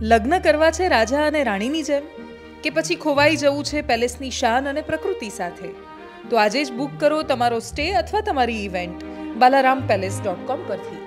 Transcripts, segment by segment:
લગ્ન કરવા છે રાજા અને રાણીની જેમ કે પછી ખોવાઈ જવું છે પેલેસની શાન અને પ્રકૃતિ સાથે તો આજે જ બુક કરો તમારો સ્ટે અથવા તમારી event Balaram palace dot com પરથી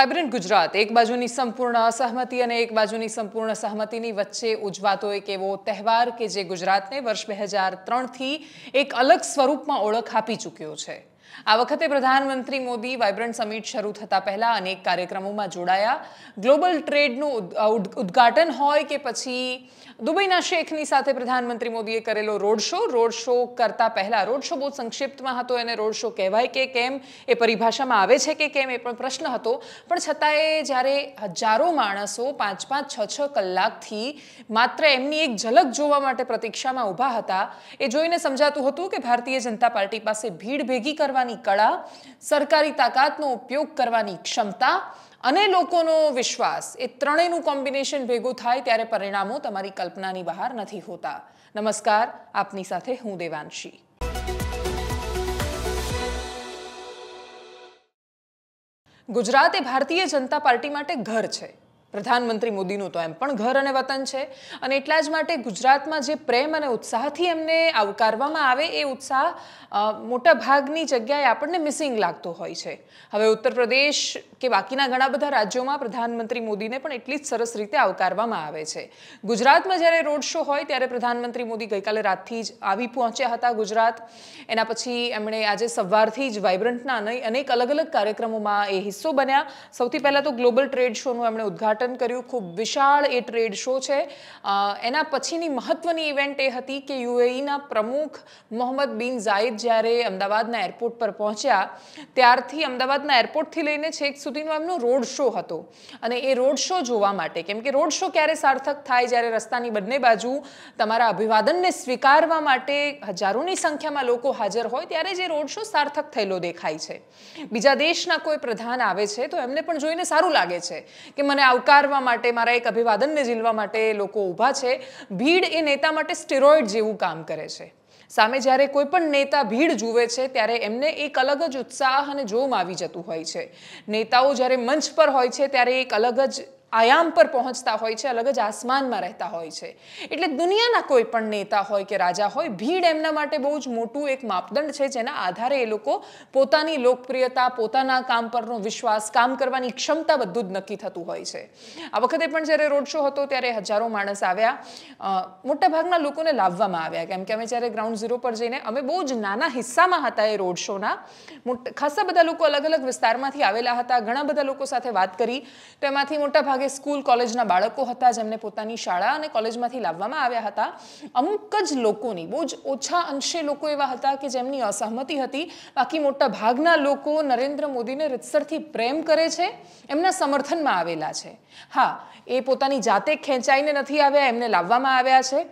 વાઇબ્રન્ટ ગુજરાત એક બાજુની સંપૂર્ણ અસહમતિ અને એક બાજુની સંપૂર્ણ સહમતિની વચ્ચે ઉજવાતો એક એવો તહેવાર કે જે ગુજરાતને વર્ષ બે હજાર ત્રણથી એક અલગ સ્વરૂપમાં ઓળખ આપી ચૂક્યો છે આ વખતે પ્રધાનમંત્રી મોદી વાઇબ્રન્ટ સમિટ શરૂ થતા પહેલા અનેક કાર્યક્રમોમાં જોડાયા ગ્લોબલ ટ્રેડનું ઉદ્ઘાટન હોય કે પછી દુબઈના શેખની સાથે પ્રધાનમંત્રી મોદીએ કરેલો રોડ શો રોડ શો કરતા પહેલા રોડ શો બહુ સંક્ષિપ્તમાં હતો એને રોડ શો કહેવાય કે કેમ એ પરિભાષામાં આવે છે કે કેમ એ પણ પ્રશ્ન હતો પણ છતાંય જ્યારે હજારો માણસો પાંચ પાંચ છ છ કલાકથી માત્ર એમની એક ઝલક જોવા માટે પ્રતીક્ષામાં ઊભા હતા એ જોઈને સમજાતું હતું કે ભારતીય જનતા પાર્ટી પાસે ભીડ ભેગી કરવા કરવાની કળા સરકારી તાકાતનો ઉપયોગ કરવાની ક્ષમતા અને લોકોનો વિશ્વાસ એ ત્રણેયનું કોમ્બિનેશન ભેગું થાય ત્યારે પરિણામો તમારી કલ્પનાની બહાર નથી હોતા નમસ્કાર આપની સાથે હું દેવાંશી ગુજરાત એ ભારતીય જનતા પાર્ટી માટે ઘર છે પ્રધાનમંત્રી મોદીનું તો એમ પણ ઘર અને વતન છે અને એટલા જ માટે ગુજરાતમાં જે પ્રેમ અને ઉત્સાહથી એમને આવકારવામાં આવે એ ઉત્સાહ મોટા ભાગની જગ્યાએ આપણને મિસિંગ લાગતો હોય છે હવે ઉત્તર પ્રદેશ કે બાકીના ઘણા બધા રાજ્યોમાં પ્રધાનમંત્રી મોદીને પણ એટલી જ સરસ રીતે આવકારવામાં આવે છે ગુજરાતમાં જ્યારે રોડ શો હોય ત્યારે પ્રધાનમંત્રી મોદી ગઈકાલે રાતથી જ આવી પહોંચ્યા હતા ગુજરાત એના પછી એમણે આજે સવારથી જ વાઇબ્રન્ટના અનેક અલગ અલગ કાર્યક્રમોમાં એ હિસ્સો બન્યા સૌથી પહેલાં તો ગ્લોબલ ટ્રેડ શોનું એમણે ઉદ્ઘાટન ઉદ્ઘાટન કર્યું ખૂબ વિશાળ એ ટ્રેડ શો છે એના પછીની મહત્વની ઇવેન્ટ એ હતી કે યુએઈના પ્રમુખ મોહમ્મદ બિન ઝાઇદ જ્યારે અમદાવાદના એરપોર્ટ પર પહોંચ્યા ત્યારથી અમદાવાદના એરપોર્ટથી લઈને છેક સુધીનો એમનો રોડ શો હતો અને એ રોડ શો જોવા માટે કેમ કે રોડ શો ક્યારે સાર્થક થાય જ્યારે રસ્તાની બંને બાજુ તમારા અભિવાદનને સ્વીકારવા માટે હજારોની સંખ્યામાં લોકો હાજર હોય ત્યારે જે રોડ શો સાર્થક થયેલો દેખાય છે બીજા દેશના કોઈ પ્રધાન આવે છે તો એમને પણ જોઈને સારું લાગે છે કે મને આવકાર આવકારવા માટે મારા એક અભિવાદનને ઝીલવા માટે લોકો ઊભા છે ભીડ એ નેતા માટે સ્ટેરોઇડ જેવું કામ કરે છે સામે જ્યારે કોઈ પણ નેતા ભીડ જુએ છે ત્યારે એમને એક અલગ જ ઉત્સાહ અને જોમ આવી જતું હોય છે નેતાઓ જ્યારે મંચ પર હોય છે ત્યારે એક અલગ જ આયામ પર પહોંચતા હોય છે અલગ જ આસમાનમાં રહેતા હોય છે એટલે દુનિયાના કોઈ પણ નેતા હોય કે રાજા હોય ભીડ એમના માટે બહુ જ મોટું એક માપદંડ છે જેના આધારે એ લોકો પોતાની લોકપ્રિયતા પોતાના કામ પરનો વિશ્વાસ કામ કરવાની ક્ષમતા બધું જ નક્કી થતું હોય છે આ વખતે પણ જ્યારે રોડ શો હતો ત્યારે હજારો માણસ આવ્યા મોટાભાગના લોકોને લાવવામાં આવ્યા કેમ કે અમે જ્યારે ગ્રાઉન્ડ ઝીરો પર જઈને અમે બહુ જ નાના હિસ્સામાં હતા એ રોડ શોના ખાસા બધા લોકો અલગ અલગ વિસ્તારમાંથી આવેલા હતા ઘણા બધા લોકો સાથે વાત કરી તો એમાંથી મોટાભાગે મોટાભાગે સ્કૂલ કોલેજના બાળકો હતા જેમને પોતાની શાળા અને કોલેજમાંથી લાવવામાં આવ્યા હતા અમુક જ લોકોની બહુ જ ઓછા અંશે લોકો એવા હતા કે જેમની અસહમતિ હતી બાકી મોટા ભાગના લોકો નરેન્દ્ર મોદીને રીતસરથી પ્રેમ કરે છે એમના સમર્થનમાં આવેલા છે હા એ પોતાની જાતે ખેંચાઈને નથી આવ્યા એમને લાવવામાં આવ્યા છે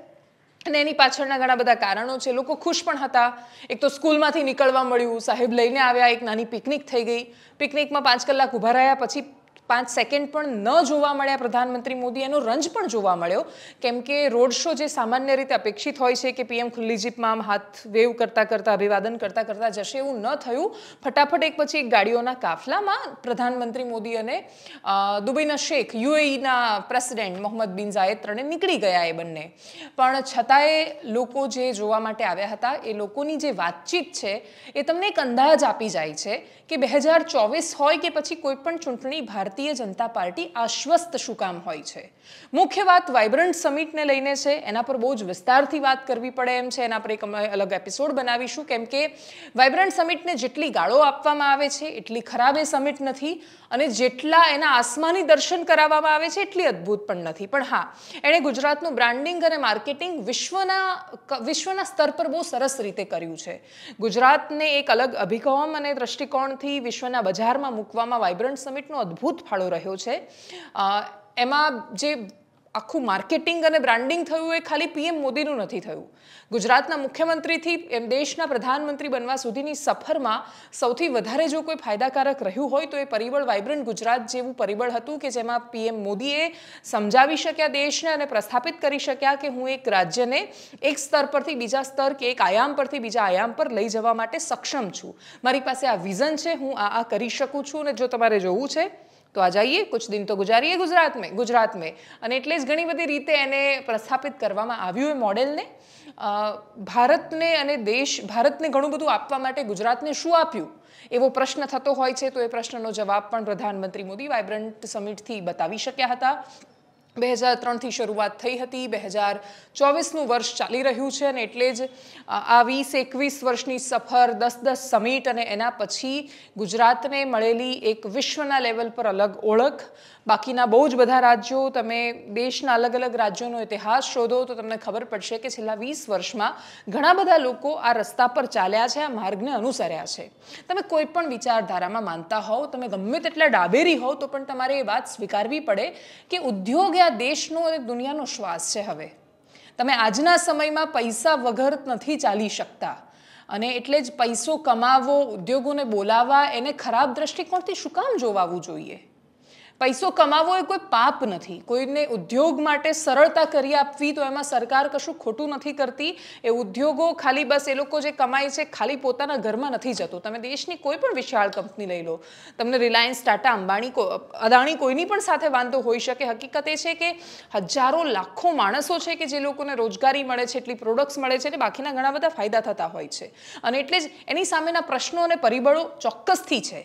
અને એની પાછળના ઘણા બધા કારણો છે લોકો ખુશ પણ હતા એક તો સ્કૂલમાંથી નીકળવા મળ્યું સાહેબ લઈને આવ્યા એક નાની પિકનિક થઈ ગઈ પિકનિકમાં પાંચ કલાક ઊભા રહ્યા પછી પાંચ સેકન્ડ પણ ન જોવા મળ્યા પ્રધાનમંત્રી મોદી એનો રંજ પણ જોવા મળ્યો કેમ કે રોડ શો જે સામાન્ય રીતે અપેક્ષિત હોય છે કે પીએમ ખુલ્લી જીપમાં આમ હાથ વેવ કરતાં કરતાં અભિવાદન કરતાં કરતાં જશે એવું ન થયું ફટાફટ એક પછી એક ગાડીઓના કાફલામાં પ્રધાનમંત્રી મોદી અને દુબઈના શેખ યુએઈના પ્રેસિડેન્ટ મોહમ્મદ બિન જાયદ ત્રણે નીકળી ગયા એ બંને પણ છતાંય લોકો જે જોવા માટે આવ્યા હતા એ લોકોની જે વાતચીત છે એ તમને એક અંદાજ આપી જાય છે કે બે હજાર ચોવીસ હોય કે પછી કોઈ પણ ચૂંટણી ભારત ભારતીય જનતા પાર્ટી આશ્વસ્ત શું કામ હોય છે મુખ્ય વાત વાઇબ્રન્ટ સમિટને લઈને છે એના પર બહુ જ વિસ્તારથી વાત કરવી પડે એમ છે એના પર એક અમે અલગ એપિસોડ બનાવીશું કેમ કે વાઇબ્રન્ટ સમિટને જેટલી ગાળો આપવામાં આવે છે એટલી ખરાબ એ સમિટ નથી અને જેટલા એના આસમાની દર્શન કરાવવામાં આવે છે એટલી અદ્ભુત પણ નથી પણ હા એણે ગુજરાતનું બ્રાન્ડિંગ અને માર્કેટિંગ વિશ્વના વિશ્વના સ્તર પર બહુ સરસ રીતે કર્યું છે ગુજરાતને એક અલગ અભિગમ અને દ્રષ્ટિકોણથી વિશ્વના બજારમાં મૂકવામાં વાઇબ્રન્ટ સમિટનું અદ્ભુત ફાળો રહ્યો છે એમાં જે આખું માર્કેટિંગ અને બ્રાન્ડિંગ થયું એ ખાલી પીએમ મોદીનું નથી થયું ગુજરાતના મુખ્યમંત્રીથી એમ દેશના પ્રધાનમંત્રી બનવા સુધીની સફરમાં સૌથી વધારે જો કોઈ ફાયદાકારક રહ્યું હોય તો એ પરિબળ વાઇબ્રન્ટ ગુજરાત જેવું પરિબળ હતું કે જેમાં પીએમ મોદીએ સમજાવી શક્યા દેશને અને પ્રસ્થાપિત કરી શક્યા કે હું એક રાજ્યને એક સ્તર પરથી બીજા સ્તર કે એક આયામ પરથી બીજા આયામ પર લઈ જવા માટે સક્ષમ છું મારી પાસે આ વિઝન છે હું આ આ કરી શકું છું અને જો તમારે જોવું છે તો આ જઈએ કુછ દિન તો ગુજારીએ ગુજરાત મેં અને એટલે જ ઘણી બધી રીતે એને પ્રસ્થાપિત કરવામાં આવ્યું એ મોડેલને ભારતને અને દેશ ભારતને ઘણું બધું આપવા માટે ગુજરાતને શું આપ્યું એવો પ્રશ્ન થતો હોય છે તો એ પ્રશ્નનો જવાબ પણ પ્રધાનમંત્રી મોદી વાઇબ્રન્ટ સમિટથી બતાવી શક્યા હતા બે હજાર ત્રણથી શરૂઆત થઈ હતી બે હજાર ચોવીસનું વર્ષ ચાલી રહ્યું છે અને એટલે જ આ વીસ એકવીસ વર્ષની સફર દસ દસ સમિટ અને એના પછી ગુજરાતને મળેલી એક વિશ્વના લેવલ પર અલગ ઓળખ બાકીના બહુ જ બધા રાજ્યો તમે દેશના અલગ અલગ રાજ્યોનો ઇતિહાસ શોધો તો તમને ખબર પડશે કે છેલ્લા વીસ વર્ષમાં ઘણા બધા લોકો આ રસ્તા પર ચાલ્યા છે આ માર્ગને અનુસર્યા છે તમે કોઈ પણ વિચારધારામાં માનતા હોવ તમે ગમે તેટલા ડાબેરી હોવ તો પણ તમારે એ વાત સ્વીકારવી પડે કે ઉદ્યોગ આ દેશનો અને દુનિયાનો શ્વાસ છે હવે તમે આજના સમયમાં પૈસા વગર નથી ચાલી શકતા અને એટલે જ પૈસો કમાવો ઉદ્યોગોને બોલાવવા એને ખરાબ દ્રષ્ટિકોણથી શું કામ જોવાવું જોઈએ પૈસો કમાવો એ કોઈ પાપ નથી કોઈને ઉદ્યોગ માટે સરળતા કરી આપવી તો એમાં સરકાર કશું ખોટું નથી કરતી એ ઉદ્યોગો ખાલી બસ એ લોકો જે કમાય છે ખાલી પોતાના ઘરમાં નથી જતું તમે દેશની કોઈ પણ વિશાળ કંપની લઈ લો તમને રિલાયન્સ ટાટા અંબાણી અદાણી કોઈની પણ સાથે વાંધો હોઈ શકે હકીકત એ છે કે હજારો લાખો માણસો છે કે જે લોકોને રોજગારી મળે છે એટલી પ્રોડક્ટ્સ મળે છે અને બાકીના ઘણા બધા ફાયદા થતા હોય છે અને એટલે જ એની સામેના પ્રશ્નો અને પરિબળો ચોક્કસથી છે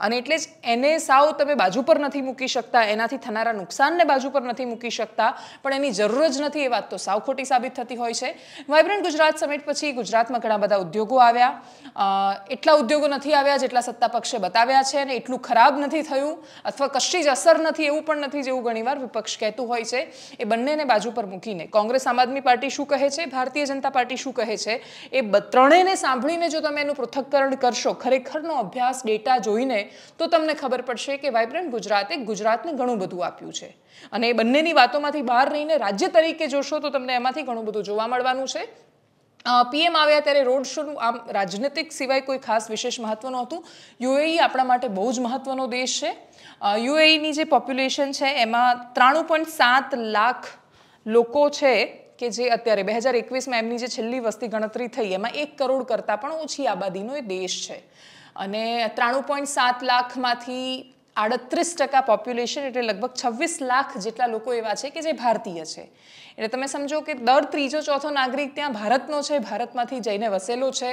અને એટલે જ એને સાવ તમે બાજુ પર નથી મૂકી શકતા એનાથી થનારા નુકસાનને બાજુ પર નથી મૂકી શકતા પણ એની જરૂર જ નથી એ વાત તો સાવ ખોટી સાબિત થતી હોય છે વાઇબ્રન્ટ ગુજરાત સમિટ પછી ગુજરાતમાં ઘણા બધા ઉદ્યોગો આવ્યા એટલા ઉદ્યોગો નથી આવ્યા જેટલા સત્તા પક્ષે બતાવ્યા છે અને એટલું ખરાબ નથી થયું અથવા કશી જ અસર નથી એવું પણ નથી જેવું ઘણીવાર વિપક્ષ કહેતું હોય છે એ બંનેને બાજુ પર મૂકીને કોંગ્રેસ આમ આદમી પાર્ટી શું કહે છે ભારતીય જનતા પાર્ટી શું કહે છે એ ત્રણેયને સાંભળીને જો તમે એનું પૃથક્કરણ કરશો ખરેખરનો અભ્યાસ ડેટા જોઈને તો તમને ખબર પડશે કે વાઇબ્રન્ટ ગુજરાતે ગુજરાતને ઘણું બધું આપ્યું છે અને એ બંનેની વાતોમાંથી બહાર રહીને રાજ્ય તરીકે જોશો તો તમને એમાંથી ઘણું બધું જોવા મળવાનું છે પીએમ આવ્યા ત્યારે રોડ શોનું આમ રાજનૈતિક સિવાય કોઈ ખાસ વિશેષ મહત્વનું હતું યુએઈ આપણા માટે બહુ જ મહત્ત્વનો દેશ છે યુએઈની જે પોપ્યુલેશન છે એમાં ત્રાણું પોઈન્ટ સાત લાખ લોકો છે કે જે અત્યારે બે હજાર એકવીસમાં એમની જે છેલ્લી વસ્તી ગણતરી થઈ એમાં એક કરોડ કરતાં પણ ઓછી આબાદીનો એ દેશ છે અને ત્રાણું પોઈન્ટ સાત લાખમાંથી આડત્રીસ ટકા પોપ્યુલેશન એટલે લગભગ છવ્વીસ લાખ જેટલા લોકો એવા છે કે જે ભારતીય છે એટલે તમે સમજો કે દર ત્રીજો ચોથો નાગરિક ત્યાં ભારતનો છે ભારતમાંથી જઈને વસેલો છે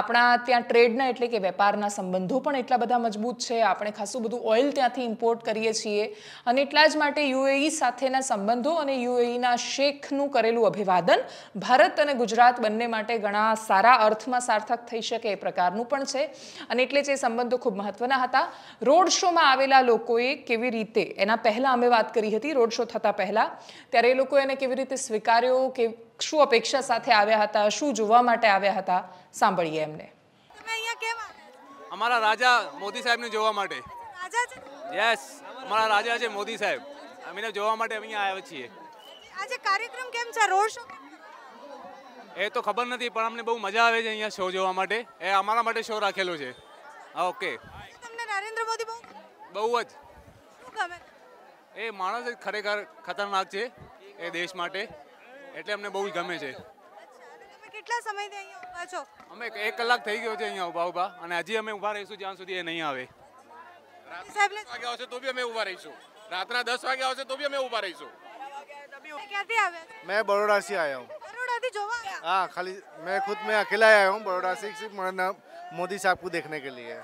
આપણા ત્યાં ટ્રેડના એટલે કે વેપારના સંબંધો પણ એટલા બધા મજબૂત છે આપણે ખાસું બધું ઓઇલ ત્યાંથી ઇમ્પોર્ટ કરીએ છીએ અને એટલા જ માટે યુએઈ સાથેના સંબંધો અને યુએઈના શેખનું કરેલું અભિવાદન ભારત અને ગુજરાત બંને માટે ઘણા સારા અર્થમાં સાર્થક થઈ શકે એ પ્રકારનું પણ છે અને એટલે જ એ સંબંધો ખૂબ મહત્વના હતા રોડ શોમાં આવેલા લોકોએ કેવી રીતે એના પહેલાં અમે વાત કરી હતી રોડ શો થતા પહેલાં ત્યારે એ લોકો એને કેવી રીતે સ્વીકાર્યો કે શું અપેક્ષા સાથે આવ્યા હતા શું જોવા માટે આવ્યા હતા સાંભળીએ એમને અમારા રાજા મોદી સાહેબને જોવા માટે યસ અમારા રાજા છે મોદી સાહેબ અમીને જોવા માટે અહીંયા આવ્યા છીએ આજે કાર્યક્રમ કેમ છે રોડ શો એ તો ખબર નથી પણ અમને બહુ મજા આવે છે અહીંયા શો જોવા માટે એ અમારા માટે શો રાખેલો છે ઓકે તમને નરેન્દ્ર મોદી બહુ बहुत ए मानस खरेखर खतरनाक ખરેખર ખતરનાક देश माटे એટલે અમને બહુ જ ગમે છે અચ્છા તમે કેટલા સમયથી અહીંયા ઊભા છો અમે એક કલાક થઈ ગયો છે અહીંયા ઊભા ઊભા અને હજી અમે ઊભા રહીશું જ્યાં સુધી એ નહીં આવે રાત્રે આગે આવશે તો ભી અમે ઊભા રહીશું રાત્રે 10 વાગે આવશે તો ભી અમે ઊભા રહીશું मैं बड़ोड़ा से आया જોવા हाँ खाली मैं खुद मैं अकेला आया हूँ बड़ोड़ा से सिर्फ મોદી સાહેબ કો દેખને કે લિયે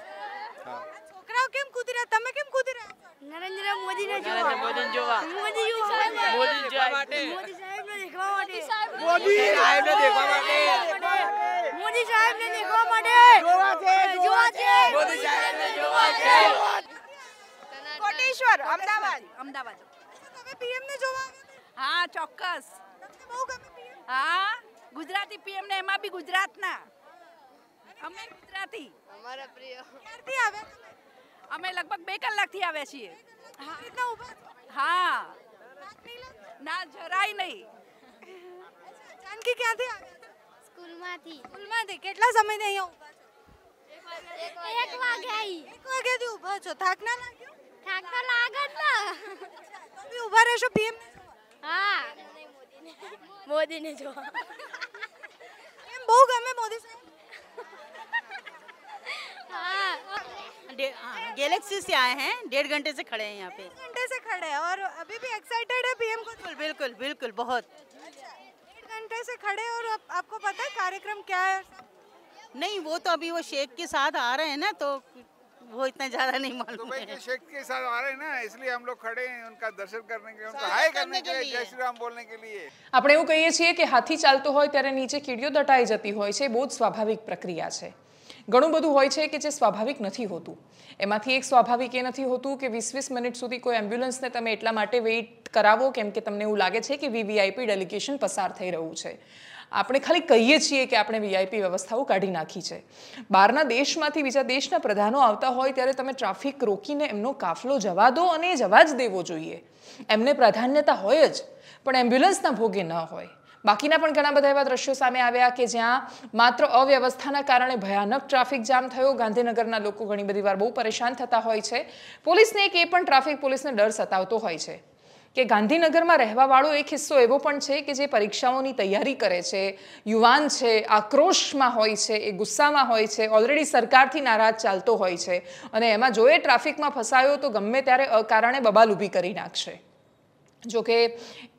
હા કેમ કૂદી રહ્યા તમે કેમ કૂદી રહ્યા નરેન્દ્ર મોદીને જોવા મોદીને જોવા મોદી જોવા મોદી જોવા માટે મોદી સાહેબને દેખવા માટે મોદી સાહેબને દેખવા માટે મોદી સાહેબને દેખવા માટે જોવા છે જોવા છે મોદી સાહેબને જોવા છે કોટેશ્વર અમદાવાદ અમદાવાદ તમે પીએમ ને જોવા હા ચોક્કસ બહુ ગમે પીએમ હા ગુજરાતી પીએમ ને એમાં બી ગુજરાતના અમે ગુજરાતી અમારા પ્રિય ક્યારથી આવ્યા અમે લગભગ બે કલાકથી આવ્યા છીએ હા ના જરાય નહીં જાનકી ક્યાંથી સ્કૂલમાંથી સ્કૂલમાંથી કેટલા સમયથી અહીંયા ઊભા છો એક વાગે હા મોદીને જો એમ બહુ ગમે મોદી સાહેબ गैलेक्सी हाँ। हाँ। हाँ, से आए हैं डेढ़ घंटे से खड़े हैं यहाँ पे घंटे से खड़े हैं और अभी भी एक्साइटेड है पीएम को बिल्कुल बिल्कुल बिल्कुल बहुत अच्छा, डेढ़ घंटे से खड़े और आप, आपको पता है कार्यक्रम क्या है नहीं वो तो अभी वो शेख के साथ आ रहे हैं ना तो वो इतना ज्यादा नहीं तो मालूम है शेख के साथ आ रहे हैं ना इसलिए हम लोग खड़े हैं उनका दर्शन करने के उनका हाय करने के लिए जय श्री राम बोलने के लिए अपने એવું કહીએ છીએ કે હાથી ચાલતો હોય ત્યારે નીચે કીડીઓ દટાઈ જતી હોય છે બહુ જ સ્વાભાવિક ઘણું બધું હોય છે કે જે સ્વાભાવિક નથી હોતું એમાંથી એક સ્વાભાવિક એ નથી હોતું કે વીસ વીસ મિનિટ સુધી કોઈ એમ્બ્યુલન્સને તમે એટલા માટે વેઇટ કરાવો કેમ કે તમને એવું લાગે છે કે વીવીઆઈપી ડેલિગેશન પસાર થઈ રહ્યું છે આપણે ખાલી કહીએ છીએ કે આપણે વીઆઈપી વ્યવસ્થાઓ કાઢી નાખી છે બહારના દેશમાંથી બીજા દેશના પ્રધાનો આવતા હોય ત્યારે તમે ટ્રાફિક રોકીને એમનો કાફલો જવા દો અને એ જવા જ દેવો જોઈએ એમને પ્રાધાન્યતા હોય જ પણ એમ્બ્યુલન્સના ભોગે ન હોય બાકીના પણ ઘણા બધા એવા દ્રશ્યો સામે આવ્યા કે જ્યાં માત્ર અવ્યવસ્થાના કારણે ભયાનક ટ્રાફિક જામ થયો ગાંધીનગરના લોકો ઘણી બધી વાર બહુ પરેશાન થતા હોય છે પોલીસને એક એ પણ ટ્રાફિક પોલીસને ડર સતાવતો હોય છે કે ગાંધીનગરમાં રહેવાવાળો એક હિસ્સો એવો પણ છે કે જે પરીક્ષાઓની તૈયારી કરે છે યુવાન છે આક્રોશમાં હોય છે એ ગુસ્સામાં હોય છે ઓલરેડી સરકારથી નારાજ ચાલતો હોય છે અને એમાં જો એ ટ્રાફિકમાં ફસાયો તો ગમે ત્યારે અકારણે બબાલ ઊભી કરી નાખશે જોકે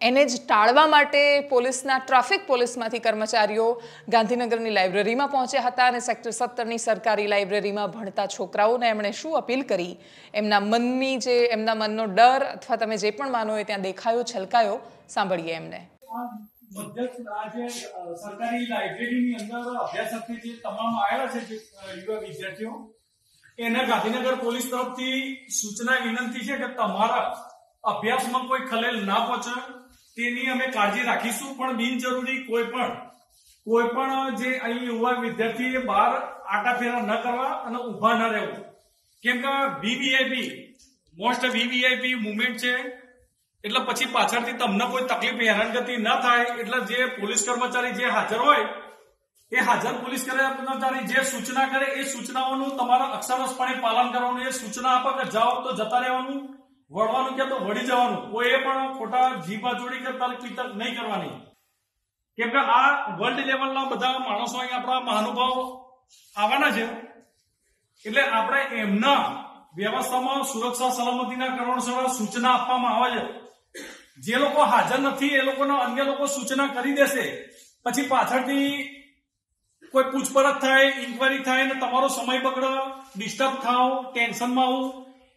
એને જ ટાળવા માટે પોલીસના ટ્રાફિક પોલીસમાંથી કર્મચારીઓ ગાંધીનગરની લાઇબ્રેરીમાં પહોંચ્યા હતા અને સેક્ટર સત્તરની સરકારી લાઇબ્રેરીમાં ભણતા છોકરાઓને એમણે શું અપીલ કરી એમના મનની જે એમના મનનો ડર અથવા તમે જે પણ માનો એ ત્યાં દેખાયો છલકાયો સાંભળીએ એમને સરકારી લાઇબ્રેરીની અંદર અભ્યાસ તમામ આવેલા છે યુવા વિદ્યાર્થીઓ એને ગાંધીનગર પોલીસ તરફથી સૂચના વિનંતી છે કે તમારા અભ્યાસમાં કોઈ ખલેલ ના પહોંચે તેની અમે કાળજી રાખીશું પણ બિનજરૂરી કોઈ પણ કોઈ પણ જે અહીં યુવા વિદ્યાર્થીએ બહાર આટાફેરા ન કરવા અને ઊભા ન રહેવું કેમ કે વીવીઆઈપી મોસ્ટ વીવીઆઈપી મુવમેન્ટ છે એટલે પછી પાછળથી તમને કોઈ તકલીફ હેરાનગતિ ન થાય એટલે જે પોલીસ કર્મચારી જે હાજર હોય એ હાજર પોલીસ કર્મચારી જે સૂચના કરે એ સૂચનાઓનું તમારા અક્ષરસપણે પાલન કરવાનું એ સૂચના આપો કે જાઓ તો જતા રહેવાનું વળવાનું કે તો વળી જવાનું કોઈએ પણ ખોટા જીબાજોડી કે તર્કવિતર્ક નહીં કરવાની કેમ કે આ વર્લ્ડ લેવલના બધા માણસો અહીંયા આપણા મહાનુભાવ આવવાના છે એટલે આપણે એમના વ્યવસ્થામાં સુરક્ષા સલામતીના કારણોસર સૂચના આપવામાં આવે છે જે લોકો હાજર નથી એ લોકોના અન્ય લોકો સૂચના કરી દેશે પછી પાછળથી કોઈ પૂછપરછ થાય ઇન્કવાયરી થાય ને તમારો સમય બગડે ડિસ્ટર્બ થાવ ટેન્શનમાં આવું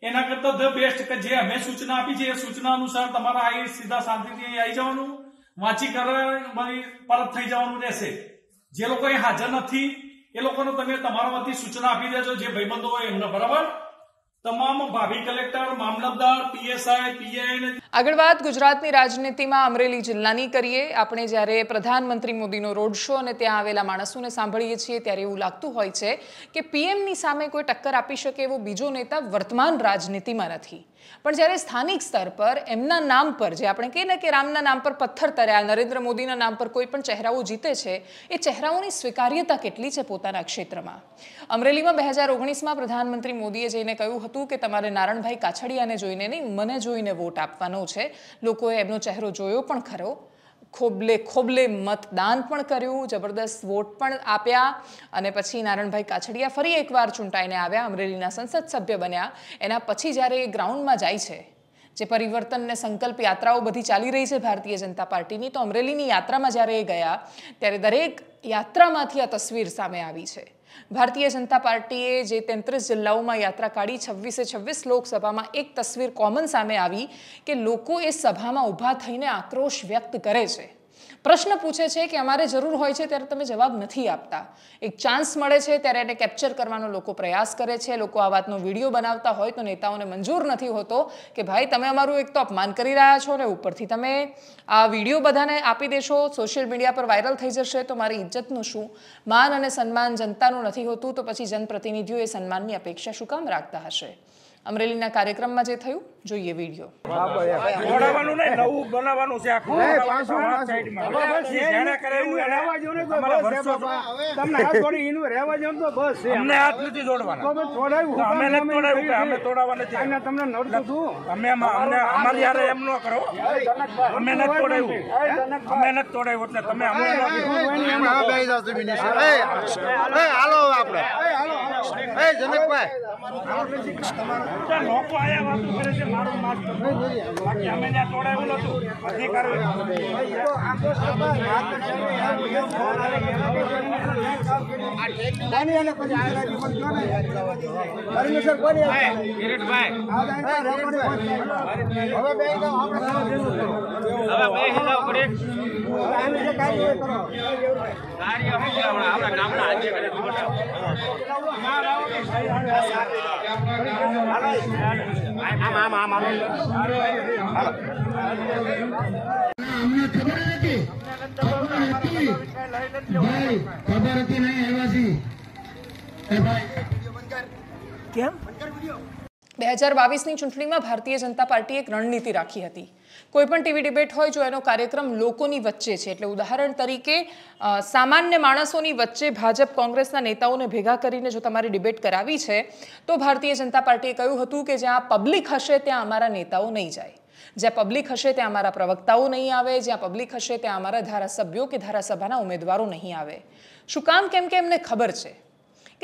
એના કરતા ધ બેસ્ટ કે જે અમે સૂચના આપી છે એ સૂચના અનુસાર તમારા આ સીધા શાંતિથી અહીં આવી જવાનું વાંચી કરવાની પરત થઈ જવાનું રહેશે જે લોકો અહીં હાજર નથી એ લોકોને તમે તમારા સૂચના આપી દેજો જે ભાઈબંધો હોય એમને બરાબર તમામ ભાવિ આગળ વાત ગુજરાતની રાજનીતિમાં અમરેલી જિલ્લાની કરીએ આપણે જ્યારે પ્રધાનમંત્રી મોદીનો રોડ શો અને ત્યાં આવેલા માણસોને સાંભળીએ છીએ ત્યારે એવું લાગતું હોય છે કે પીએમની સામે કોઈ ટક્કર આપી શકે એવો બીજો નેતા વર્તમાન રાજનીતિમાં નથી પણ જ્યારે સ્થાનિક સ્તર પર એમના નામ પર જે આપણે કહીએ ને કે રામના નામ પર પથ્થર તર્યા નરેન્દ્ર મોદીના નામ પર કોઈ પણ ચહેરાઓ જીતે છે એ ચહેરાઓની સ્વીકાર્યતા કેટલી છે પોતાના ક્ષેત્રમાં અમરેલીમાં બે હજાર ઓગણીસમાં પ્રધાનમંત્રી મોદીએ જઈને કહ્યું હતું કે તમારે નારણભાઈ કાછડિયાને જોઈને નહીં મને જોઈને વોટ આપવાનો છે લોકોએ એમનો ચહેરો જોયો પણ ખરો ખોબલે ખોબલે મતદાન પણ કર્યું જબરદસ્ત વોટ પણ આપ્યા અને પછી નારણભાઈ કાછડિયા ફરી એકવાર ચૂંટાઈને આવ્યા અમરેલીના સંસદ સભ્ય બન્યા એના પછી જ્યારે એ ગ્રાઉન્ડમાં જાય છે જે પરિવર્તનને સંકલ્પ યાત્રાઓ બધી ચાલી રહી છે ભારતીય જનતા પાર્ટીની તો અમરેલીની યાત્રામાં જ્યારે એ ગયા ત્યારે દરેક યાત્રામાંથી આ તસવીર સામે આવી છે ભારતીય જનતા પાર્ટીએ જે તેત્રીસ જિલ્લાઓમાં યાત્રા કાઢી છવ્વીસે છવ્વીસ લોકસભામાં એક તસવીર કોમન સામે આવી કે લોકો એ સભામાં ઊભા થઈને આક્રોશ વ્યક્ત કરે છે પ્રશ્ન પૂછે છે કે અમારે જરૂર હોય છે ત્યારે તમે જવાબ નથી આપતા એક ચાન્સ મળે છે ત્યારે એને કેપ્ચર કરવાનો લોકો પ્રયાસ કરે છે લોકો આ વાતનો વિડીયો બનાવતા હોય તો નેતાઓને મંજૂર નથી હોતો કે ભાઈ તમે અમારું એક તો અપમાન કરી રહ્યા છો ને ઉપરથી તમે આ વિડીયો બધાને આપી દેશો સોશિયલ મીડિયા પર વાયરલ થઈ જશે તો મારી ઇજ્જતનું શું માન અને સન્માન જનતાનું નથી હોતું તો પછી જનપ્રતિનિધિઓ એ સન્માનની અપેક્ષા શું કામ રાખતા હશે અમરેલીના કાર્યક્રમમાં જે થયું જોઈએ વિડીયો બનાવવાનું નહીં નવું બનાવવાનું છે આખું જેણે કરેલું રહેવા જો ને તો બસ તમને હાથ થોડી ઇનુ રહેવા જો તો બસ અમને હાથ નથી જોડવાના અમે થોડાયું અમે નથી થોડાયું અમે તોડાવા નથી અને તમને નડતું છું અમે અમને અમારી યારે એમ ન કરો અમે નથી તોડાયું અમે નથી તોડાયું એટલે તમે અમને ન કીધું એ હાલો આપણે લોકો આયા વાતો કરે છે મારું માસ્ક બાકી અમે ત્યાં તોડાયું નતું અધિકારી હવે બે હિસાબ પડે અમને ખબર હતી ખબર હતી ભાઈ ખબર હતી નહીં આવ્યા છીએ કેમ બે હજાર બાવીસની ચૂંટણીમાં ભારતીય જનતા પાર્ટીએ એક રણનીતિ રાખી હતી કોઈપણ ટીવી ડિબેટ હોય જો એનો કાર્યક્રમ લોકોની વચ્ચે છે એટલે ઉદાહરણ તરીકે સામાન્ય માણસોની વચ્ચે ભાજપ કોંગ્રેસના નેતાઓને ભેગા કરીને જો તમારે ડિબેટ કરાવી છે તો ભારતીય જનતા પાર્ટીએ કહ્યું હતું કે જ્યાં પબ્લિક હશે ત્યાં અમારા નેતાઓ નહીં જાય જ્યાં પબ્લિક હશે ત્યાં અમારા પ્રવક્તાઓ નહીં આવે જ્યાં પબ્લિક હશે ત્યાં અમારા ધારાસભ્યો કે ધારાસભાના ઉમેદવારો નહીં આવે શું કામ કેમ કે એમને ખબર છે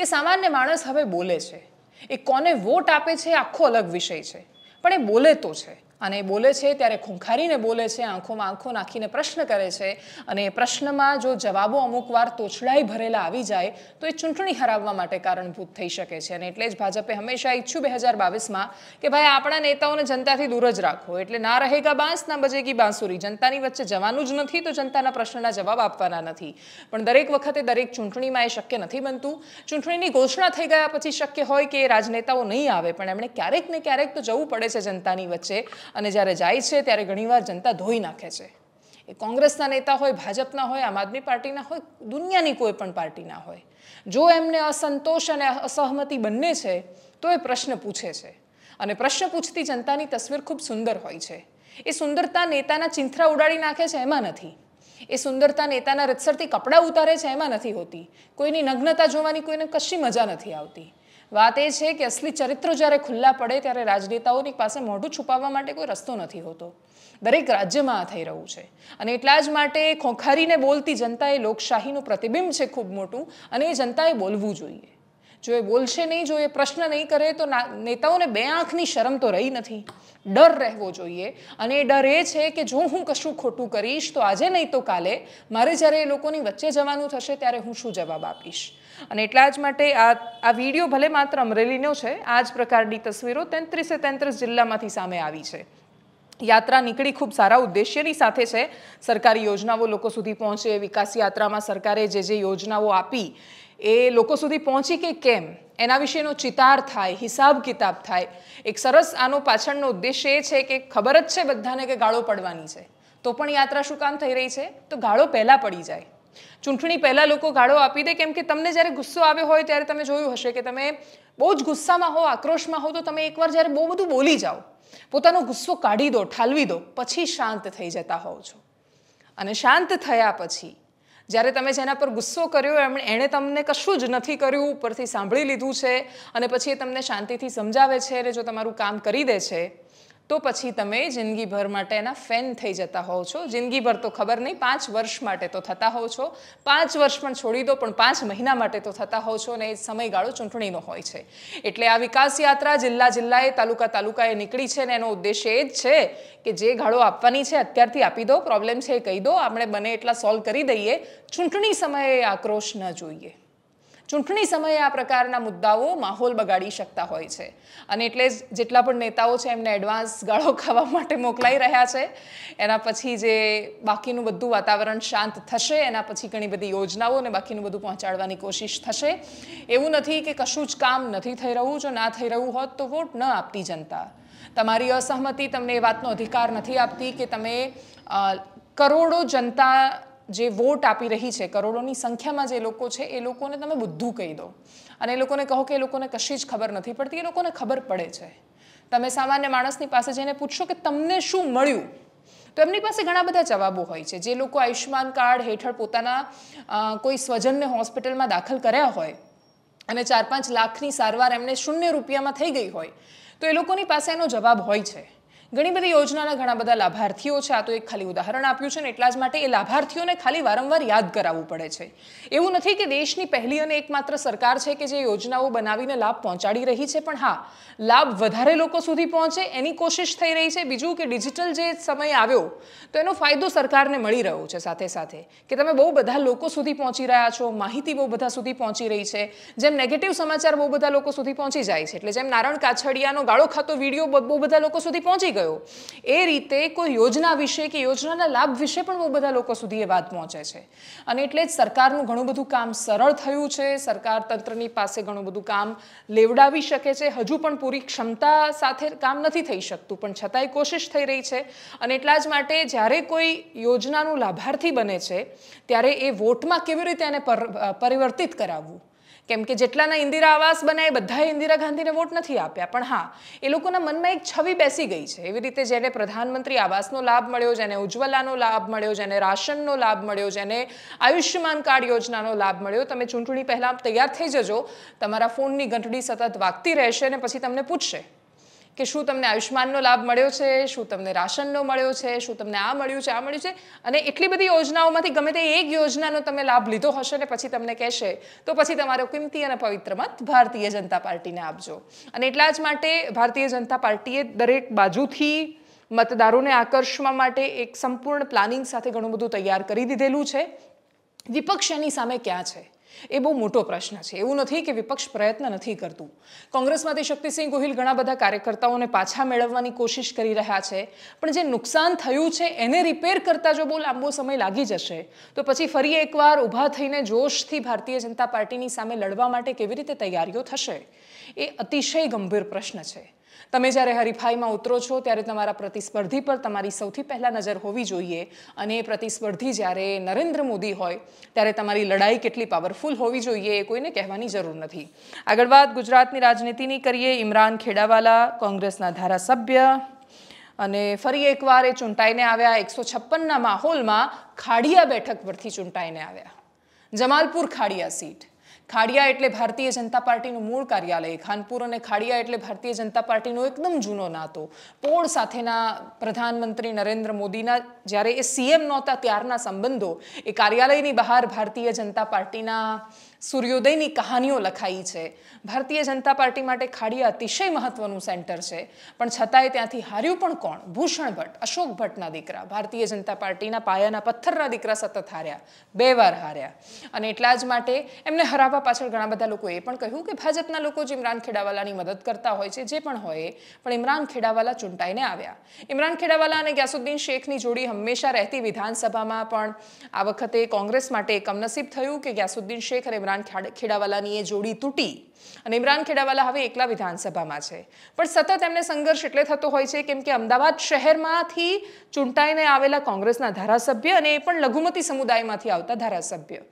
કે સામાન્ય માણસ હવે બોલે છે એ કોને વોટ આપે છે આખો અલગ વિષય છે પણ એ બોલે તો છે અને બોલે છે ત્યારે ખૂંખારીને બોલે છે આંખોમાં આંખો નાખીને પ્રશ્ન કરે છે અને એ પ્રશ્નમાં જો જવાબો અમુક વાર તોછડાઈ ભરેલા આવી જાય તો એ ચૂંટણી હરાવવા માટે કારણભૂત થઈ શકે છે અને એટલે જ ભાજપે હંમેશા ઈચ્છું બે હજાર બાવીસમાં કે ભાઈ આપણા નેતાઓને જનતાથી દૂર જ રાખો એટલે ના રહેગા બાંસ ના બજેગી બાંસુરી જનતાની વચ્ચે જવાનું જ નથી તો જનતાના પ્રશ્નના જવાબ આપવાના નથી પણ દરેક વખતે દરેક ચૂંટણીમાં એ શક્ય નથી બનતું ચૂંટણીની ઘોષણા થઈ ગયા પછી શક્ય હોય કે રાજનેતાઓ નહીં આવે પણ એમણે ક્યારેક ને ક્યારેક તો જવું પડે છે જનતાની વચ્ચે અને જ્યારે જાય છે ત્યારે ઘણીવાર જનતા ધોઈ નાખે છે એ કોંગ્રેસના નેતા હોય ભાજપના હોય આમ આદમી પાર્ટીના હોય દુનિયાની કોઈ પણ પાર્ટીના હોય જો એમને અસંતોષ અને અસહમતિ બંને છે તો એ પ્રશ્ન પૂછે છે અને પ્રશ્ન પૂછતી જનતાની તસવીર ખૂબ સુંદર હોય છે એ સુંદરતા નેતાના ચિંથરા ઉડાડી નાખે છે એમાં નથી એ સુંદરતા નેતાના રીતસરથી કપડાં ઉતારે છે એમાં નથી હોતી કોઈની નગ્નતા જોવાની કોઈને કશી મજા નથી આવતી વાત એ છે કે અસલી ચરિત્રો જ્યારે ખુલ્લા પડે ત્યારે રાજનેતાઓની પાસે મોઢું છુપાવવા માટે કોઈ રસ્તો નથી હોતો દરેક રાજ્યમાં આ થઈ રહ્યું છે અને એટલા જ માટે ખોખારીને બોલતી જનતા એ લોકશાહીનું પ્રતિબિંબ છે ખૂબ મોટું અને એ જનતાએ બોલવું જોઈએ જો એ બોલશે નહીં જો એ પ્રશ્ન નહીં કરે તો નેતાઓને બે આંખની શરમ તો રહી નથી ડર રહેવો જોઈએ અને એ ડર એ છે કે જો હું કશું ખોટું કરીશ તો આજે નહીં તો કાલે મારે જ્યારે એ લોકોની વચ્ચે જવાનું થશે ત્યારે હું શું જવાબ આપીશ અને એટલા જ માટે આ આ વિડીયો ભલે માત્ર અમરેલીનો છે આ જ પ્રકારની તસવીરો તેત્રીસે તેત્રીસ જિલ્લામાંથી સામે આવી છે યાત્રા નીકળી ખૂબ સારા ઉદ્દેશ્યની સાથે છે સરકારી યોજનાઓ લોકો સુધી પહોંચે વિકાસ યાત્રામાં સરકારે જે જે યોજનાઓ આપી એ લોકો સુધી પહોંચી કે કેમ એના વિશેનો ચિતાર થાય હિસાબ કિતાબ થાય એક સરસ આનો પાછળનો ઉદ્દેશ્ય એ છે કે ખબર જ છે બધાને કે ગાળો પડવાની છે તો પણ યાત્રા શું કામ થઈ રહી છે તો ગાળો પહેલાં પડી જાય ચૂંટણી પહેલાં લોકો ગાળો આપી દે કેમ કે તમને જ્યારે ગુસ્સો આવ્યો હોય ત્યારે તમે જોયું હશે કે તમે બહુ જ ગુસ્સામાં હો આક્રોશમાં હો તો તમે એકવાર જ્યારે બહુ બધું બોલી જાઓ પોતાનો ગુસ્સો કાઢી દો ઠાલવી દો પછી શાંત થઈ જતા હોવ છો અને શાંત થયા પછી જ્યારે તમે જેના પર ગુસ્સો કર્યો એમણે એણે તમને કશું જ નથી કર્યું ઉપરથી સાંભળી લીધું છે અને પછી એ તમને શાંતિથી સમજાવે છે અને જો તમારું કામ કરી દે છે તો પછી તમે જિંદગીભર માટે એના ફેન થઈ જતા હોવ છો જિંદગીભર તો ખબર નહીં પાંચ વર્ષ માટે તો થતા હોવ છો પાંચ વર્ષ પણ છોડી દો પણ પાંચ મહિના માટે તો થતા હોવ છો અને એ સમયગાળો ચૂંટણીનો હોય છે એટલે આ વિકાસ યાત્રા જિલ્લા જિલ્લાએ તાલુકા તાલુકાએ નીકળી છે અને એનો ઉદ્દેશ્ય એ જ છે કે જે ગાળો આપવાની છે અત્યારથી આપી દો પ્રોબ્લેમ છે એ કહી દો આપણે બને એટલા સોલ્વ કરી દઈએ ચૂંટણી સમયે આક્રોશ ન જોઈએ ચૂંટણી સમયે આ પ્રકારના મુદ્દાઓ માહોલ બગાડી શકતા હોય છે અને એટલે જેટલા પણ નેતાઓ છે એમને એડવાન્સ ગાળો ખાવા માટે મોકલાઈ રહ્યા છે એના પછી જે બાકીનું બધું વાતાવરણ શાંત થશે એના પછી ઘણી બધી યોજનાઓ અને બાકીનું બધું પહોંચાડવાની કોશિશ થશે એવું નથી કે કશું જ કામ નથી થઈ રહ્યું જો ના થઈ રહ્યું હોત તો વોટ ન આપતી જનતા તમારી અસહમતિ તમને એ વાતનો અધિકાર નથી આપતી કે તમે કરોડો જનતા જે વોટ આપી રહી છે કરોડોની સંખ્યામાં જે લોકો છે એ લોકોને તમે બધું કહી દો અને એ લોકોને કહો કે એ લોકોને કશી જ ખબર નથી પડતી એ લોકોને ખબર પડે છે તમે સામાન્ય માણસની પાસે જઈને પૂછશો કે તમને શું મળ્યું તો એમની પાસે ઘણા બધા જવાબો હોય છે જે લોકો આયુષ્યમાન કાર્ડ હેઠળ પોતાના કોઈ સ્વજનને હોસ્પિટલમાં દાખલ કર્યા હોય અને ચાર પાંચ લાખની સારવાર એમને શૂન્ય રૂપિયામાં થઈ ગઈ હોય તો એ લોકોની પાસે એનો જવાબ હોય છે ઘણી બધી યોજનાના ઘણા બધા લાભાર્થીઓ છે આ તો એક ખાલી ઉદાહરણ આપ્યું છે ને એટલા જ માટે એ લાભાર્થીઓને ખાલી વારંવાર યાદ કરાવવું પડે છે એવું નથી કે દેશની પહેલી અને એકમાત્ર સરકાર છે કે જે યોજનાઓ બનાવીને લાભ પહોંચાડી રહી છે પણ હા લાભ વધારે લોકો સુધી પહોંચે એની કોશિશ થઈ રહી છે બીજું કે ડિજિટલ જે સમય આવ્યો તો એનો ફાયદો સરકારને મળી રહ્યો છે સાથે સાથે કે તમે બહુ બધા લોકો સુધી પહોંચી રહ્યા છો માહિતી બહુ બધા સુધી પહોંચી રહી છે જેમ નેગેટિવ સમાચાર બહુ બધા લોકો સુધી પહોંચી જાય છે એટલે જેમ નારણ કાછડિયાનો ગાળો ખાતો વિડીયો બહુ બધા લોકો સુધી પહોંચી ગયો એ રીતે કોઈ યોજના વિશે કે યોજનાના લાભ વિશે પણ બહુ બધા લોકો સુધી એ વાત પહોંચે છે અને એટલે જ સરકારનું ઘણું બધું કામ સરળ થયું છે સરકાર તંત્રની પાસે ઘણું બધું કામ લેવડાવી શકે છે હજુ પણ પૂરી ક્ષમતા સાથે કામ નથી થઈ શકતું પણ છતાંય કોશિશ થઈ રહી છે અને એટલા જ માટે જ્યારે કોઈ યોજનાનું લાભાર્થી બને છે ત્યારે એ વોટમાં કેવી રીતે એને પરિવર્તિત કરાવવું કેમ કે જેટલાના ઇન્દિરા આવાસ બનાવે બધાએ ઇન્દિરા ગાંધીને વોટ નથી આપ્યા પણ હા એ લોકોના મનમાં એક છબી બેસી ગઈ છે એવી રીતે જેને પ્રધાનમંત્રી આવાસનો લાભ મળ્યો જેને ઉજ્જવલાનો લાભ મળ્યો જેને રાશનનો લાભ મળ્યો જેને આયુષ્યમાન કાર્ડ યોજનાનો લાભ મળ્યો તમે ચૂંટણી પહેલાં તૈયાર થઈ જજો તમારા ફોનની ઘંટડી સતત વાગતી રહેશે અને પછી તમને પૂછશે કે શું તમને આયુષ્માનનો લાભ મળ્યો છે શું તમને રાશનનો મળ્યો છે શું તમને આ મળ્યું છે આ મળ્યું છે અને એટલી બધી યોજનાઓમાંથી ગમે તે એક યોજનાનો તમે લાભ લીધો હશે ને પછી તમને કહેશે તો પછી તમારો કિંમતી અને પવિત્ર મત ભારતીય જનતા પાર્ટીને આપજો અને એટલા જ માટે ભારતીય જનતા પાર્ટીએ દરેક બાજુથી મતદારોને આકર્ષવા માટે એક સંપૂર્ણ પ્લાનિંગ સાથે ઘણું બધું તૈયાર કરી દીધેલું છે વિપક્ષ એની સામે ક્યાં છે એ બહુ મોટો પ્રશ્ન છે એવું નથી કે વિપક્ષ પ્રયત્ન નથી કરતું કોંગ્રેસમાંથી શક્તિસિંહ ગોહિલ ઘણા બધા કાર્યકર્તાઓને પાછા મેળવવાની કોશિશ કરી રહ્યા છે પણ જે નુકસાન થયું છે એને રિપેર કરતાં જો બહુ લાંબો સમય લાગી જશે તો પછી ફરી એકવાર ઊભા થઈને જોશથી ભારતીય જનતા પાર્ટીની સામે લડવા માટે કેવી રીતે તૈયારીઓ થશે એ અતિશય ગંભીર પ્રશ્ન છે તમે જ્યારે હરીફાઈમાં ઉતરો છો ત્યારે તમારા પ્રતિસ્પર્ધી પર તમારી સૌથી પહેલાં નજર હોવી જોઈએ અને એ પ્રતિસ્પર્ધી જ્યારે નરેન્દ્ર મોદી હોય ત્યારે તમારી લડાઈ કેટલી પાવરફુલ હોવી જોઈએ એ કોઈને કહેવાની જરૂર નથી આગળ વાત ગુજરાતની રાજનીતિની કરીએ ઇમરાન ખેડાવાલા કોંગ્રેસના ધારાસભ્ય અને ફરી એકવાર એ ચૂંટાઈને આવ્યા એકસો છપ્પનના માહોલમાં ખાડિયા બેઠક પરથી ચૂંટાઈને આવ્યા જમાલપુર ખાડિયા સીટ ખાડિયા એટલે ભારતીય જનતા પાર્ટીનું મૂળ કાર્યાલય ખાનપુર અને ખાડિયા એટલે ભારતીય જનતા પાર્ટીનો એકદમ જૂનો નાતો પોળ સાથેના પ્રધાનમંત્રી નરેન્દ્ર મોદીના જ્યારે એ સીએમ નહોતા ત્યારના સંબંધો એ કાર્યાલયની બહાર ભારતીય જનતા પાર્ટીના સૂર્યોદયની કહાનીઓ લખાઈ છે ભારતીય જનતા પાર્ટી માટે ખાડિયા અતિશય મહત્વનું સેન્ટર છે પણ છતાંય ત્યાંથી હાર્યું પણ કોણ ભૂષણ ભટ્ટ અશોક ભટ્ટના દીકરા ભારતીય જનતા પાર્ટીના પાયાના પથ્થરના દીકરા સતત હાર્યા બે વાર હાર્યા અને એટલા જ માટે એમને હરાવવા આવવા પાછળ ઘણા બધા લોકોએ પણ કહ્યું કે ભાજપના લોકો જ ઇમરાન ખેડાવાલાની મદદ કરતા હોય છે જે પણ હોય પણ ઇમરાન ખેડાવાલા ચૂંટાઈને આવ્યા ઇમરાન ખેડાવાલા અને ગ્યાસુદ્દીન શેખની જોડી હંમેશા રહેતી વિધાનસભામાં પણ આ વખતે કોંગ્રેસ માટે કમનસીબ થયું કે ગ્યાસુદ્દીન શેખ અને ઇમરાન ખેડાવાલાની એ જોડી તૂટી અને ઇમરાન ખેડાવાલા હવે એકલા વિધાનસભામાં છે પણ સતત એમને સંઘર્ષ એટલે થતો હોય છે કેમ કે અમદાવાદ શહેરમાંથી ચૂંટાઈને આવેલા કોંગ્રેસના ધારાસભ્ય અને એ પણ લઘુમતી સમુદાયમાંથી આવતા ધારાસભ્ય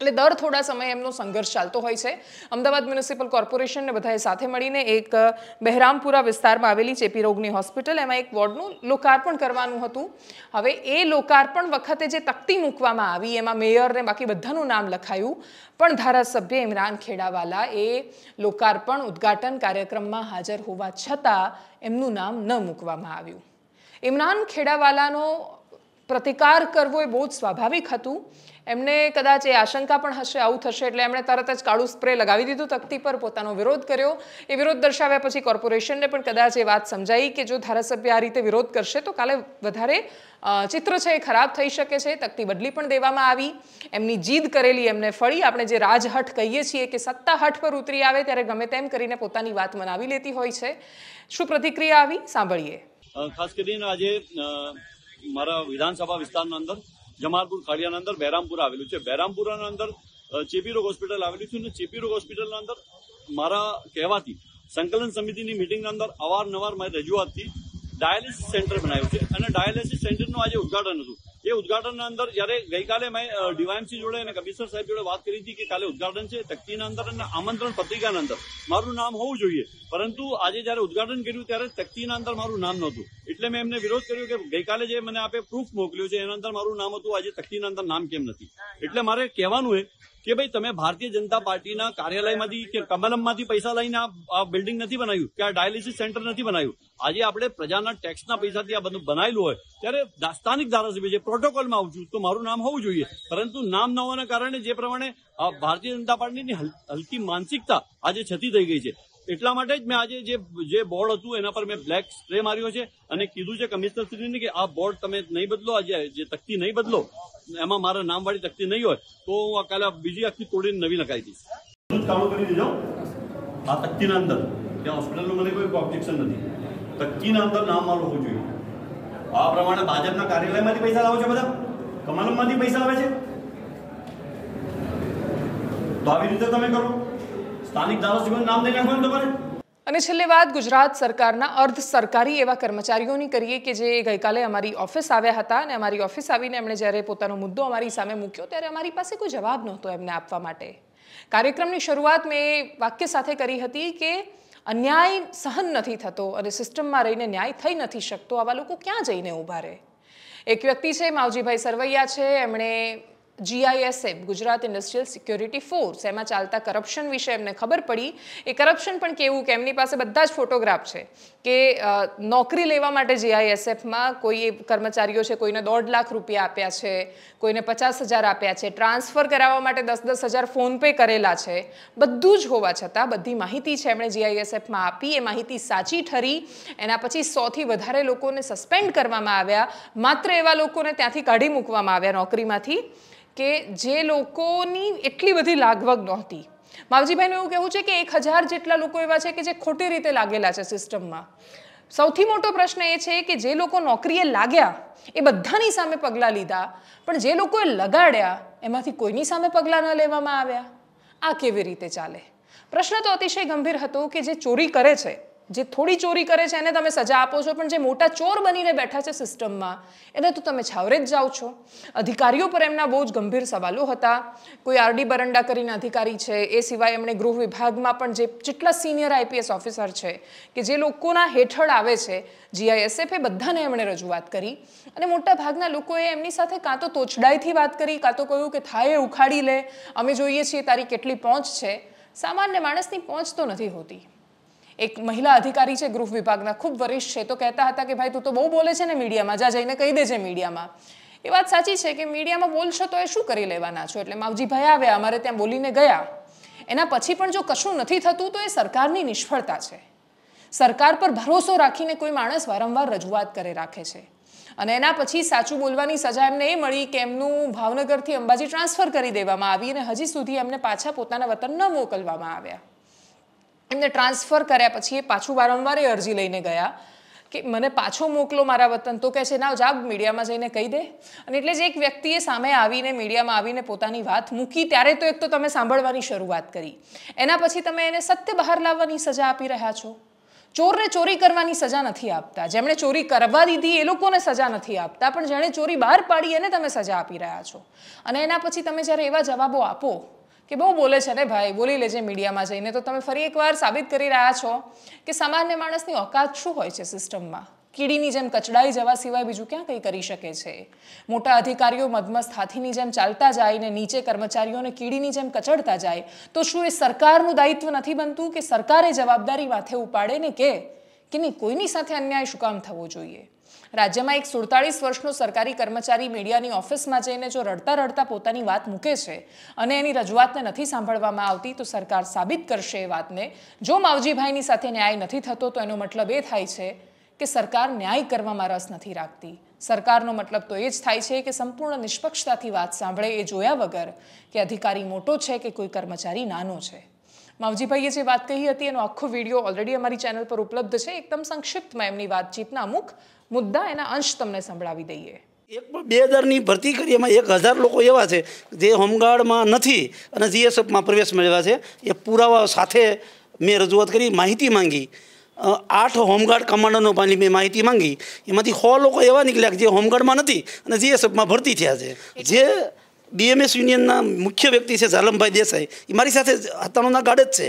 એટલે દર થોડા સમયે એમનો સંઘર્ષ ચાલતો હોય છે અમદાવાદ મ્યુનિસિપલ કોર્પોરેશનને બધાએ સાથે મળીને એક બહેરામપુરા વિસ્તારમાં આવેલી ચેપી રોગની હોસ્પિટલ એમાં એક વોર્ડનું લોકાર્પણ કરવાનું હતું હવે એ લોકાર્પણ વખતે જે તકતી મૂકવામાં આવી એમાં મેયરને બાકી બધાનું નામ લખાયું પણ ધારાસભ્ય ઇમરાન ખેડાવાલા એ લોકાર્પણ ઉદ્ઘાટન કાર્યક્રમમાં હાજર હોવા છતાં એમનું નામ ન મૂકવામાં આવ્યું ઇમરાન ખેડાવાલાનો પ્રતિકાર કરવો એ બહુ જ સ્વાભાવિક હતું એમને કદાચ એ આશંકા પણ હશે આવું થશે એટલે એમણે તરત જ કાળું સ્પ્રે લગાવી દીધું તકતી પર પોતાનો વિરોધ કર્યો એ વિરોધ દર્શાવ્યા પછી કોર્પોરેશનને પણ કદાચ એ વાત સમજાઈ કે જો ધારાસભ્ય આ રીતે વિરોધ કરશે તો કાલે વધારે ચિત્ર છે એ ખરાબ થઈ શકે છે તકતી બદલી પણ દેવામાં આવી એમની જીદ કરેલી એમને ફળી આપણે જે રાજહઠ કહીએ છીએ કે સત્તા પર ઉતરી આવે ત્યારે ગમે તેમ કરીને પોતાની વાત મનાવી લેતી હોય છે શું પ્રતિક્રિયા આવી સાંભળીએ ખાસ કરીને આજે મારા વિધાનસભા વિસ્તારના અંદર જમાલપુર ખાડિયાના અંદર બહેરામપુર આવેલું છે બહેરામપુરાના અંદર ચેપી રોગ હોસ્પિટલ આવેલી છે અને ચેપી રોગ હોસ્પિટલના અંદર મારા કહેવાથી સંકલન સમિતિની મિટિંગના અંદર અવારનવાર મારી રજૂઆતથી ડાયાલિસિસ સેન્ટર બનાવ્યું છે અને ડાયાલિસિસ સેન્ટરનું આજે ઉદઘાટન હતું એ ઉદઘાટનના અંદર જ્યારે ગઈકાલે મેં ડીવાયએમસી જોડે અને કમિશનર સાહેબ જોડે વાત કરી હતી કે કાલે ઉદઘાટન છે તકતીના અંદર અને આમંત્રણ પત્રિકાના અંદર મારું નામ હોવું જોઈએ પરંતુ આજે જ્યારે ઉદઘાટન કર્યું ત્યારે તકતીના અંદર મારું નામ નહોતું એટલે મેં એમને વિરોધ કર્યો કે ગઈકાલે જે મને આપે પ્રૂફ મોકલ્યો છે એના અંદર મારું નામ હતું આજે તકતીના અંદર નામ કેમ નથી એટલે મારે કહેવાનું એ કે ભાઈ તમે ભારતીય જનતા પાર્ટીના કાર્યાલયમાંથી કે કમલમમાંથી પૈસા લઈને આ બિલ્ડિંગ નથી બનાવ્યું કે આ ડાયાલિસિસ સેન્ટર નથી બનાવ્યું આજે આપણે પ્રજાના ટેક્સના પૈસાથી આ બધું બનાવેલું હોય ત્યારે સ્થાનિક ધારાસભ્ય જે પ્રોટોકોલમાં આવું છું તો મારું નામ હોવું જોઈએ પરંતુ નામ ન હોવાના કારણે જે પ્રમાણે ભારતીય જનતા પાર્ટીની હલકી માનસિકતા આજે છતી થઈ ગઈ છે એટલા માટે જ મેં આજે જે જે બોર્ડ હતું એના પર મેં બ્લેક સ્પ્રે માર્યો છે અને કીધું છે કમિશનરશ્રીને કે આ બોર્ડ તમે નહીં બદલો આજે જે તકતી નહીં બદલો એમાં મારા નામવાળી તકતી નહીં હોય તો હું કાલે બીજી આખી તોડીને નવી લગાવી દઈશ કામ કરી દેજો આ તકતીના અંદર ત્યાં હોસ્પિટલનું મને કોઈ ઓબ્જેક્શન નથી તકતીના અંદર નામ મારું હોવું જોઈએ આ પ્રમાણે ભાજપના કાર્યાલયમાંથી પૈસા લાવો છો બધા કમલમમાંથી પૈસા આવે છે તો આવી રીતે તમે કરો સ્થાનિક ધારાસભ્યનું નામ દઈ નાખવાનું તમારે અને છેલ્લે વાત ગુજરાત સરકારના અર્ધ સરકારી એવા કર્મચારીઓની કરીએ કે જે ગઈકાલે અમારી ઓફિસ આવ્યા હતા અને અમારી ઓફિસ આવીને એમણે જ્યારે પોતાનો મુદ્દો અમારી સામે મૂક્યો ત્યારે અમારી પાસે કોઈ જવાબ નહોતો એમને આપવા માટે કાર્યક્રમની શરૂઆત મેં વાક્ય સાથે કરી હતી કે અન્યાય સહન નથી થતો અને સિસ્ટમમાં રહીને ન્યાય થઈ નથી શકતો આવા લોકો ક્યાં જઈને ઊભા રહે એક વ્યક્તિ છે માવજીભાઈ સરવૈયા છે એમણે GISF Gujarat industrial security force એમાં ચાલતા કરપ્શન વિશે એમને ખબર પડી એ કરપ્શન પણ કેવું કે એમની પાસે બધા જ ફોટોગ્રાફ છે કે નોકરી લેવા માટે જીઆઈએસએફમાં કોઈ કર્મચારીઓ છે કોઈને દોઢ લાખ રૂપિયા આપ્યા છે કોઈને પચાસ હજાર આપ્યા છે ટ્રાન્સફર કરાવવા માટે દસ દસ હજાર ફોનપે કરેલા છે બધું જ હોવા છતાં બધી માહિતી છે એમણે જીઆઈએસએફમાં આપી એ માહિતી સાચી ઠરી એના પછી સોથી વધારે લોકોને સસ્પેન્ડ કરવામાં આવ્યા માત્ર એવા લોકોને ત્યાંથી કાઢી મૂકવામાં આવ્યા નોકરીમાંથી કે જે લોકોની એટલી બધી લાગવગ નહોતી માવજીભાઈનું એવું કહેવું છે કે એક હજાર જેટલા લોકો એવા છે કે જે ખોટી રીતે લાગેલા છે સિસ્ટમમાં સૌથી મોટો પ્રશ્ન એ છે કે જે લોકો નોકરીએ લાગ્યા એ બધાની સામે પગલાં લીધા પણ જે લોકોએ લગાડ્યા એમાંથી કોઈની સામે પગલાં ન લેવામાં આવ્યા આ કેવી રીતે ચાલે પ્રશ્ન તો અતિશય ગંભીર હતો કે જે ચોરી કરે છે જે થોડી ચોરી કરે છે એને તમે સજા આપો છો પણ જે મોટા ચોર બનીને બેઠા છે સિસ્ટમમાં એને તો તમે છાવરે જ જાઓ છો અધિકારીઓ પર એમના બહુ જ ગંભીર સવાલો હતા કોઈ આરડી બરંડા કરીને અધિકારી છે એ સિવાય એમણે ગૃહ વિભાગમાં પણ જે જેટલા સિનિયર આઈપીએસ ઓફિસર છે કે જે લોકોના હેઠળ આવે છે જીઆઈએસએફ એ બધાને એમણે રજૂઆત કરી અને મોટા ભાગના લોકોએ એમની સાથે કાં તો તોચડાઈથી વાત કરી કાં તો કહ્યું કે થાય ઉખાડી લે અમે જોઈએ છીએ તારી કેટલી પહોંચ છે સામાન્ય માણસની પહોંચ તો નથી હોતી એક મહિલા અધિકારી છે ગૃહ વિભાગના ખૂબ વરિષ્ઠ છે તો કહેતા હતા કે ભાઈ તું તો બહુ બોલે છે ને મીડિયામાં જા જઈને કહી દેજે મીડિયામાં એ વાત સાચી છે કે મીડિયામાં બોલશો તો એ શું કરી લેવાના છો એટલે માવજીભાઈ આવ્યા અમારે ત્યાં બોલીને ગયા એના પછી પણ જો કશું નથી થતું તો એ સરકારની નિષ્ફળતા છે સરકાર પર ભરોસો રાખીને કોઈ માણસ વારંવાર રજૂઆત કરે રાખે છે અને એના પછી સાચું બોલવાની સજા એમને એ મળી કે એમનું ભાવનગરથી અંબાજી ટ્રાન્સફર કરી દેવામાં આવી અને હજી સુધી એમને પાછા પોતાના વતન ન મોકલવામાં આવ્યા એમને ટ્રાન્સફર કર્યા પછી એ પાછું વારંવાર એ અરજી લઈને ગયા કે મને પાછો મોકલો મારા વતન તો કહે છે ના જા મીડિયામાં જઈને કહી દે અને એટલે જ એક વ્યક્તિએ સામે આવીને મીડિયામાં આવીને પોતાની વાત મૂકી ત્યારે તો એક તો તમે સાંભળવાની શરૂઆત કરી એના પછી તમે એને સત્ય બહાર લાવવાની સજા આપી રહ્યા છો ચોરને ચોરી કરવાની સજા નથી આપતા જેમણે ચોરી કરવા દીધી એ લોકોને સજા નથી આપતા પણ જેણે ચોરી બહાર પાડી એને તમે સજા આપી રહ્યા છો અને એના પછી તમે જ્યારે એવા જવાબો આપો કે બહુ બોલે છે ને ભાઈ બોલી લેજે મીડિયામાં જઈને તો તમે ફરી એકવાર સાબિત કરી રહ્યા છો કે સામાન્ય માણસની ઓકાત શું હોય છે સિસ્ટમમાં કીડીની જેમ કચડાઈ જવા સિવાય બીજું ક્યાં કંઈ કરી શકે છે મોટા અધિકારીઓ મધમસ્ત હાથીની જેમ ચાલતા જાય ને નીચે કર્મચારીઓને કીડીની જેમ કચડતા જાય તો શું એ સરકારનું દાયિત્વ નથી બનતું કે સરકારે જવાબદારી માથે ઉપાડે ને કે નહીં કોઈની સાથે અન્યાય શું કામ થવો જોઈએ રાજ્યમાં એક સુડતાળીસ વર્ષનો સરકારી કર્મચારી મીડિયાની ઓફિસમાં જઈને જો રડતા રડતા પોતાની વાત મૂકે છે અને એની રજૂઆતને નથી સાંભળવામાં આવતી તો સરકાર સાબિત કરશે એ વાતને જો માવજીભાઈની સાથે ન્યાય નથી થતો તો એનો મતલબ એ થાય છે કે સરકાર ન્યાય કરવામાં રસ નથી રાખતી સરકારનો મતલબ તો એ જ થાય છે કે સંપૂર્ણ નિષ્પક્ષતાથી વાત સાંભળે એ જોયા વગર કે અધિકારી મોટો છે કે કોઈ કર્મચારી નાનો છે માવજીભાઈએ જે વાત કહી હતી એનો આખો વિડીયો ઓલરેડી અમારી ચેનલ પર ઉપલબ્ધ છે એકદમ સંક્ષિપ્તમાં એમની વાતચીતના અમુક મુદ્દા એના અંશ તમને સંભળાવી દઈએ એક પણ બે હજારની ભરતી કરી એમાં એક હજાર લોકો એવા છે જે હોમગાર્ડમાં નથી અને જીએસએફમાં પ્રવેશ મેળવ્યા છે એ પુરાવા સાથે મેં રજૂઆત કરી માહિતી માંગી આઠ હોમગાર્ડ કમાન્ડરનો પાણી મેં માહિતી માંગી એમાંથી સો લોકો એવા નીકળ્યા જે હોમગાર્ડમાં નથી અને જીએસએફમાં ભરતી થયા છે જે બીએમએસ યુનિયનના મુખ્ય વ્યક્તિ છે ઝાલમભાઈ દેસાઈ એ મારી સાથે હતાણોના ગાર્ડ જ છે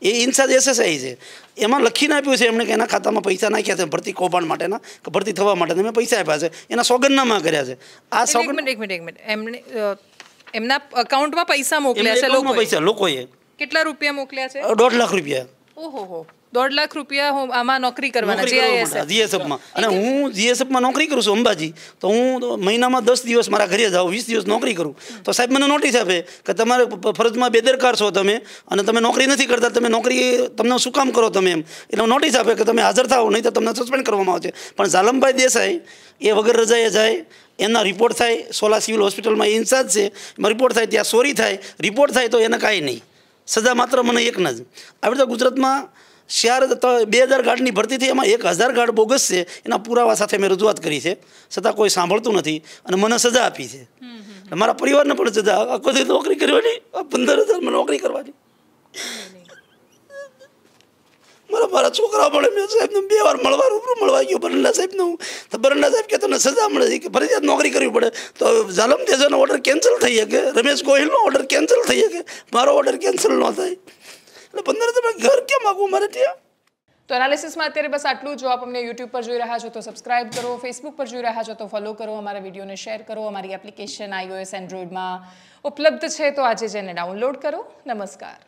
એ ઇન્સાદ એસએસઆઈ છે એમાં લખીને આપ્યું છે એમણે કે એના ખાતામાં પૈસા નાખ્યા છે ભરતી કૌભાંડ માટેના કે ભરતી થવા માટે મેં પૈસા આપ્યા છે એના સોગંદનામાં કર્યા છે આ સોગંદ એક મિનિટ એક મિનિટ એમણે એમના અકાઉન્ટમાં પૈસા મોકલ્યા છે લોકોએ પૈસા લોકોએ કેટલા રૂપિયા મોકલ્યા છે દોઢ લાખ રૂપિયા ઓહો દોઢ લાખ રૂપિયા હું આમાં નોકરી કરવાના જીએસએફમાં અને હું જીએસએફમાં નોકરી કરું છું અંબાજી તો હું મહિનામાં દસ દિવસ મારા ઘરે જાઉં વીસ દિવસ નોકરી કરું તો સાહેબ મને નોટિસ આપે કે તમારે ફરજમાં બેદરકાર છો તમે અને તમે નોકરી નથી કરતા તમે નોકરી તમને શું કામ કરો તમે એમ એટલે નોટિસ આપે કે તમે હાજર થાવ નહીં તો તમને સસ્પેન્ડ કરવામાં આવશે પણ ઝાલમભાઈ દેસાઈ એ વગર રજાએ જાય એના રિપોર્ટ થાય સોલા સિવિલ હોસ્પિટલમાં એ ઇન્ચાર્જ છે એમાં રિપોર્ટ થાય ત્યાં સોરી થાય રિપોર્ટ થાય તો એને કાંઈ નહીં સજા માત્ર મને એકના જ આવી રીતે ગુજરાતમાં શિયાર બે હજાર ગાર્ડની ભરતી થઈ એમાં એક હજાર ગાર્ડ બોગસ છે એના પુરાવા સાથે મેં રજૂઆત કરી છે છતાં કોઈ સાંભળતું નથી અને મને સજા આપી છે મારા પરિવારને પણ સજા આખો દિવસ નોકરી કરવાની પંદર હજારમાં નોકરી કરવાની મારા મારા છોકરા મળે મેં સાહેબને બે વાર મળવા રૂબરૂ મળવા ગયો બરંડા સાહેબને હું તો બરંડા સાહેબ કે તને સજા મળે છે કે ફરજિયાત નોકરી કરવી પડે તો ઝાલમ તેજાનો ઓર્ડર કેન્સલ થઈ શકે રમેશ ગોહિલનો ઓર્ડર કેન્સલ થઈ શકે મારો ઓર્ડર કેન્સલ ન થાય એટલે તો એનાલિસિસમાં અત્યારે બસ આટલું જો આપ અમને યુટ્યુબ પર જોઈ રહ્યા છો તો સબસ્ક્રાઇબ કરો ફેસબુક પર જોઈ રહ્યા છો તો ફોલો કરો અમારા વિડીયોને શેર કરો અમારી એપ્લિકેશન આઈઓએસ એન્ડ્રોઈડમાં ઉપલબ્ધ છે તો આજે જેને ડાઉનલોડ કરો નમસ્કાર